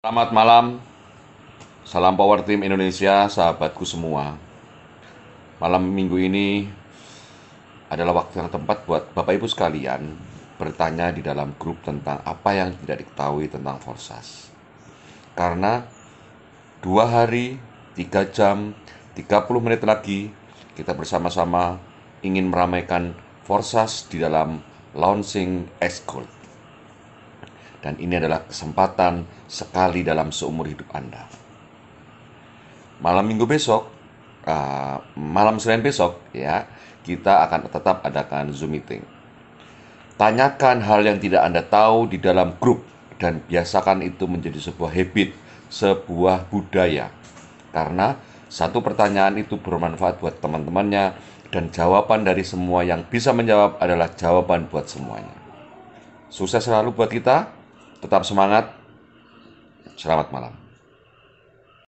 Selamat malam, salam Power Team Indonesia, sahabatku semua. Malam minggu ini adalah waktu yang tepat buat Bapak Ibu sekalian bertanya di dalam grup tentang apa yang tidak diketahui tentang Forsas. Karena dua hari, tiga jam, 30 menit lagi kita bersama-sama ingin meramaikan Forsas di dalam launching Escort dan ini adalah kesempatan sekali dalam seumur hidup Anda. Malam minggu besok, uh, malam Senin besok ya, kita akan tetap adakan Zoom meeting. Tanyakan hal yang tidak Anda tahu di dalam grup dan biasakan itu menjadi sebuah habit, sebuah budaya. Karena satu pertanyaan itu bermanfaat buat teman-temannya dan jawaban dari semua yang bisa menjawab adalah jawaban buat semuanya. Sukses selalu buat kita. Tetap semangat. Selamat malam.